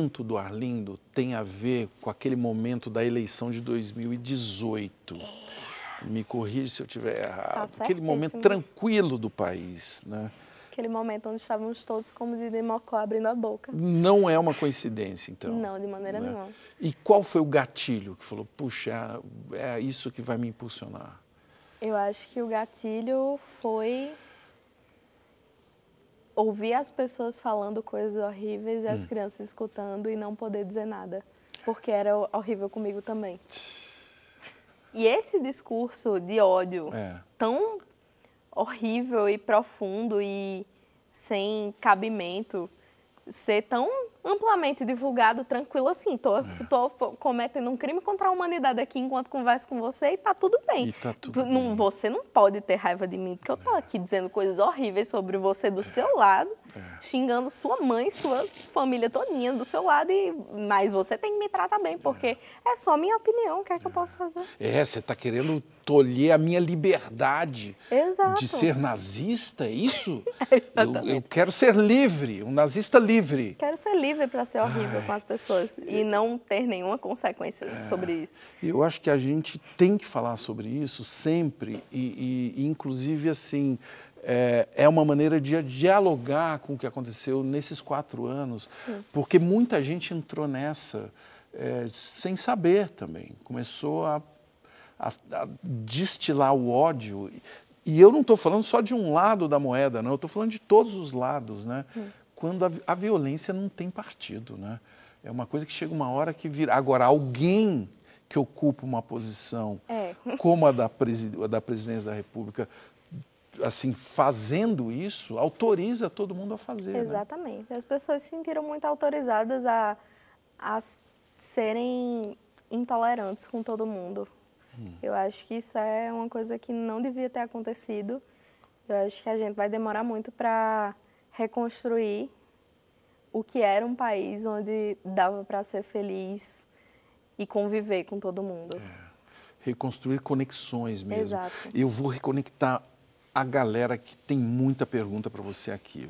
momento do Arlindo tem a ver com aquele momento da eleição de 2018. Me corrija se eu tiver tá errado. Tá aquele momento tranquilo do país, né? Aquele momento onde estávamos todos como de democó abrindo a boca. Não é uma coincidência, então. Não, de maneira né? nenhuma. E qual foi o gatilho que falou, puxa, é isso que vai me impulsionar? Eu acho que o gatilho foi ouvir as pessoas falando coisas horríveis e hum. as crianças escutando e não poder dizer nada, porque era horrível comigo também. E esse discurso de ódio é. tão horrível e profundo e sem cabimento ser tão amplamente divulgado, tranquilo assim. Tô, é. tô cometendo um crime contra a humanidade aqui enquanto converso com você e tá tudo bem. Tá tudo não, bem. Você não pode ter raiva de mim, porque eu tô é. aqui dizendo coisas horríveis sobre você do é. seu lado, é. xingando sua mãe, sua família toninha do seu lado, e mas você tem que me tratar bem, porque é só minha opinião, o que é que eu posso fazer? É, você tá querendo tolher a minha liberdade Exato. de ser nazista, isso? eu, eu quero ser livre, um nazista livre. Quero ser livre livre para ser horrível Ai. com as pessoas e não ter nenhuma consequência é. sobre isso. Eu acho que a gente tem que falar sobre isso sempre e, e inclusive, assim, é, é, uma maneira de dialogar com o que aconteceu nesses quatro anos, Sim. porque muita gente entrou nessa é, sem saber também, começou a, a, a destilar o ódio e eu não estou falando só de um lado da moeda, não. Eu estou falando de todos os lados, né? Hum quando a, a violência não tem partido, né? É uma coisa que chega uma hora que vira. Agora, alguém que ocupa uma posição é. como a da, presid... da presidência da República, assim, fazendo isso, autoriza todo mundo a fazer. Né? Exatamente. Né? As pessoas se sentiram muito autorizadas a, a serem intolerantes com todo mundo. Hum. Eu acho que isso é uma coisa que não devia ter acontecido. Eu acho que a gente vai demorar muito para reconstruir o que era um país onde dava para ser feliz e conviver com todo mundo. É. Reconstruir conexões mesmo. Exato. Eu vou reconectar a galera que tem muita pergunta para você aqui.